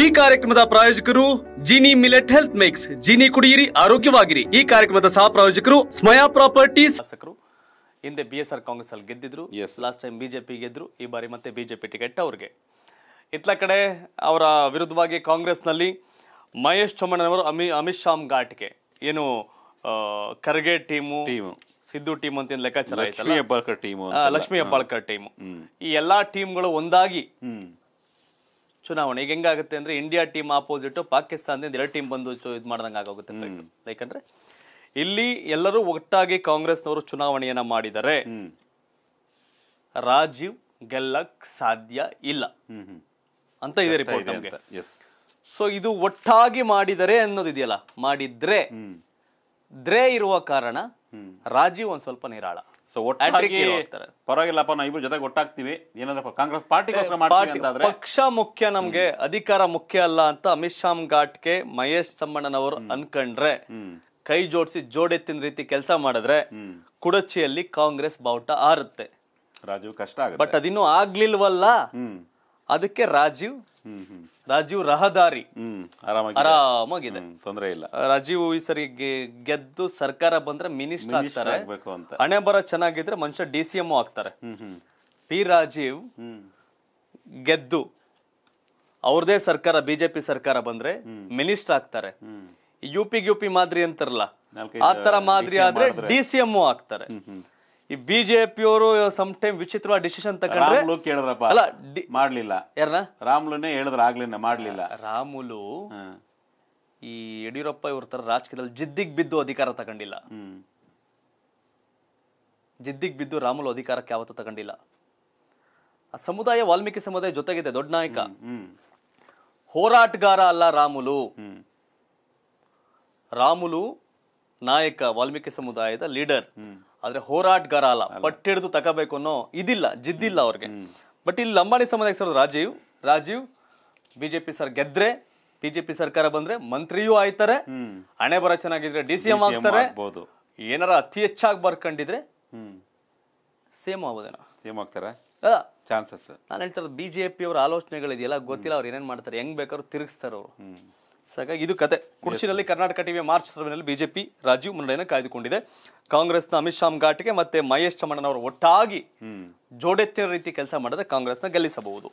ಈ ಕಾರ್ಯಕ್ರಮದ ಪ್ರಾಯೋಜಕರು Jini millet health mix Jini ಕುಡಿಯಿರಿ ಆರೋಗ್ಯವಾಗಿರಿ ಈ ಕಾರ್ಯಕ್ರಮದ ಸಹ ಪ್ರಾಯೋಜಕರು ಸ್ಮಯಾ ಪ್ರಾಪರ್ಟೀಸ್ ಶಾಸಕರು ಹಿಂದೆ ಬಿ ಎಸ್ ಆರ್ ಕಾಂಗ್ರೆಸ್ ಅಲ್ಲಿ ಗೆದ್ದಿದ್ರು ಲಾಸ್ಟ್ ಟೈಮ್ ಬಿಜೆಪಿ ಗೆದ್ರು ಈ ಬಾರಿ ಮತ್ತೆ ಬಿಜೆಪಿ ಟಿಕೆಟ್ ಅವ್ರಿಗೆ ಇತ್ಲ ಕಡೆ ಅವರ ವಿರುದ್ಧವಾಗಿ ಕಾಂಗ್ರೆಸ್ ನಲ್ಲಿ ಮಹೇಶ್ ಚೊಮ್ಮಣ್ಣನವರು ಅಮಿ ಅಮಿತ್ ಶಾಮ್ ಘಾಟ್ಗೆ ಏನು ಖರ್ಗೆ ಟೀಮು ಸಿದ್ದು ಟೀಮ್ ಅಂತ ಲೆಕ್ಕಾಚಾರ ಲಕ್ಷ್ಮಿ ಲಕ್ಷ್ಮಿ ಹೆಬ್ಬಾಳ್ಕರ್ ಟೀಮ್ ಈ ಎಲ್ಲಾ ಟೀಮ್ ಗಳು ಒಂದಾಗಿ ಚುನಾವಣೆ ಈಗ ಹೆಂಗಾಗುತ್ತೆ ಅಂದ್ರೆ ಇಂಡಿಯಾ ಟೀಮ್ ಆಪೋಸಿಟ್ ಪಾಕಿಸ್ತಾನದಿಂದ ಎರಡು ಟೀಮ್ ಬಂದು ಇದು ಮಾಡ್ದಂಗೆ ಆಗೋಗುತ್ತೆ ಯಾಕಂದ್ರೆ ಇಲ್ಲಿ ಎಲ್ಲರೂ ಒಟ್ಟಾಗಿ ಕಾಂಗ್ರೆಸ್ನವರು ಚುನಾವಣೆಯನ್ನ ಮಾಡಿದರೆ ರಾಜೀವ್ ಗೆಲ್ಲಕ್ ಸಾಧ್ಯ ಇಲ್ಲ ಅಂತ ಇದೆ ರಿಪೋರ್ಟ್ ನಮಗೆ ಸೊ ಇದು ಒಟ್ಟಾಗಿ ಮಾಡಿದರೆ ಅನ್ನೋದಿದೆಯಲ್ಲ ಮಾಡಿದ್ರೆ ದ್ರೆ ಇರುವ ಕಾರಣ ರಾಜೀವ್ ಒಂದ್ ಸ್ವಲ್ಪ ನಿರಾಳ ಸೊ ಒಟ್ಟಾಗಿ ಪರವಾಗಿಲ್ಲಪ್ಪ ನಾವು ಇಬ್ರು ಜೊತೆಗೆ ಒಟ್ಟಾಗ್ತೀವಿ ಏನಾದ್ರೂ ಕಾಂಗ್ರೆಸ್ ಪಾರ್ಟಿ ಪಕ್ಷ ಮುಖ್ಯ ನಮ್ಗೆ ಅಧಿಕಾರ ಮುಖ್ಯ ಅಲ್ಲ ಅಂತ ಅಮಿತ್ ಶಾಮ್ ಘಾಟ್ಗೆ ಮಹೇಶ್ ಚಮ್ಮಣ್ಣನವರು ಅನ್ಕಂಡ್ರೆ ಕೈ ಜೋಡಿಸಿ ಜೋಡೆತ್ತಿನ ರೀತಿ ಕೆಲಸ ಮಾಡಿದ್ರೆ ಕುಡಚಿಯಲ್ಲಿ ಕಾಂಗ್ರೆಸ್ ಬಾವುಟ ಆರುತ್ತೆ ರಾಜು ಕಷ್ಟ ಆಗುತ್ತೆ ಬಟ್ ಅದಿನ್ನೂ ಆಗ್ಲಿಲ್ವಲ್ಲ ಅದಕ್ಕೆ ರಾಜೀವ್ ರಾಜೀವ್ ರಹದಾರಿ ಆರಾಮಾಗಿದೆ ತೊಂದರೆ ಇಲ್ಲ ರಾಜೀವ್ ಈ ಸರಿ ಗೆದ್ದು ಸರ್ಕಾರ ಬಂದ್ರೆ ಮಿನಿಸ್ಟರ್ ಆಗ್ತಾರೆ ಹಣೆ ಬರ ಚೆನ್ನಾಗಿದ್ರೆ ಮನುಷ್ಯ ಡಿ ಸಿ ಎಂ ಆಗ್ತಾರೆ ಪಿ ರಾಜೀವ್ ಗೆದ್ದು ಅವ್ರದೇ ಸರ್ಕಾರ ಬಿಜೆಪಿ ಸರ್ಕಾರ ಬಂದ್ರೆ ಮಿನಿಸ್ಟರ್ ಆಗ್ತಾರೆ ಯುಪಿ ಯುಪಿ ಯು ಮಾದರಿ ಅಂತಾರಲ್ಲ ಆ ತರ ಮಾದರಿ ಆದ್ರೆ ಡಿ ಸಿ ಎಂ ಆಗ್ತಾರೆ ಈ ಬಿಜೆಪಿಯವರು ಸಮ್ ಟೈಮ್ ವಿಚಿತ್ರವಾದ ಡಿಸಿಷನ್ ತಗೊಂಡ್ರೆ ಕೇಳಿದ್ರಪ್ಪ ಅಲ್ಲ ಮಾಡ್ಲಿಲ್ಲ ಯಾರನ್ನ ರಾಮುಲುನೇ ಹೇಳಿದ್ರ ಆಗ್ಲಿಲ್ಲ ಮಾಡ್ಲಿಲ್ಲ ರಾಮುಲು ಈ ಯಡಿಯೂರಪ್ಪ ಇವ್ರ ತರ ರಾಜಕೀಯದಲ್ಲಿ ಜಿದ್ದಿಗ್ ಬಿದ್ದು ಅಧಿಕಾರ ತಗೊಂಡಿಲ್ಲ ಜಿದ್ದಿಗೆ ಜಿದ್ದಿಗ್ ಬಿದ್ದು ರಾಮುಲು ಅಧಿಕಾರಕ್ಕೆ ಯಾವತ್ತೂ ತಗೊಂಡಿಲ್ಲ ಆ ಸಮುದಾಯ ವಾಲ್ಮೀಕಿ ಸಮುದಾಯ ಜೊತೆಗಿದೆ ದೊಡ್ಡ ನಾಯಕ ಹ್ಮ್ ಹೋರಾಟಗಾರ ಅಲ್ಲ ರಾಮುಲು ರಾಮುಲು ನಾಯಕ ವಾಲ್ಮೀಕಿ ಸಮುದಾಯದ ಲೀಡರ್ ಆದ್ರೆ ಹೋರಾಟಗಾರ ಅಲ್ಲ ಪಟ್ಟಿಡಿದು ತಗೋಬೇಕು ಅನ್ನೋ ಇದಿಲ್ಲ ಜಿದ್ದಿಲ್ಲ ಅವ್ರಿಗೆ ಬಟ್ ಇಲ್ಲಿ ಲಂಬಾಣಿ ಸಂಬಂಧ sir Rajeev Rajeev BJP sir ಗೆದ್ರೆ ಬಿಜೆಪಿ ಸರ್ಕಾರ ಬಂದ್ರೆ ಮಂತ್ರಿಯೂ ಆಯ್ತಾರೆ ಹಣೆ ಬರ ಚೆನ್ನಾಗಿದ್ರೆ ಡಿ ಸಿ ಎಂ ಆಗ್ತಾರೆ ಏನಾರ ಅತಿ ಹೆಚ್ಚಾಗಿ ಬರ್ಕೊಂಡಿದ್ರೆ ಸೇಮ್ ಆಗೋದೇನ ಸೇಮ್ ಆಗ್ತಾರೆ ಚಾನ್ಸಸ್ ನಾನು ಹೇಳ್ತಾರೆ ಬಿಜೆಪಿ ಅವ್ರ ಆಲೋಚನೆಗಳಿದೆಯಲ್ಲ ಗೊತ್ತಿಲ್ಲ ಅವ್ರು ಏನೇನ್ ಮಾಡ್ತಾರೆ ಹೆಂಗ್ ಬೇಕಾದ್ರು ತಿರುಗಿಸ್ತಾರ ಅವರು ಸೊ ಇದು ಕತೆ ಕುರ್ಚಿನಲ್ಲಿ ಕರ್ನಾಟಕ ಟಿವಿ ಮಾರ್ಚ್ ಸರ್ವೆನಲ್ಲಿ ಬಿಜೆಪಿ ರಾಜೀವ್ ಮುನ್ನಡೆಯನ್ನು ಕಾಯ್ದುಕೊಂಡಿದೆ ಕಾಂಗ್ರೆಸ್ನ ಅಮಿತ್ ಶಾ ಘಾಟ್ಗೆ ಮತ್ತೆ ಮಹೇಶ್ ಚಮಣ್ಣನವರು ಒಟ್ಟಾಗಿ ಜೋಡೆತ್ತಿನ ರೀತಿ ಕೆಲಸ ಮಾಡಿದ್ರೆ ಕಾಂಗ್ರೆಸ್ನ ಗೆಲ್ಲಿಸಬಹುದು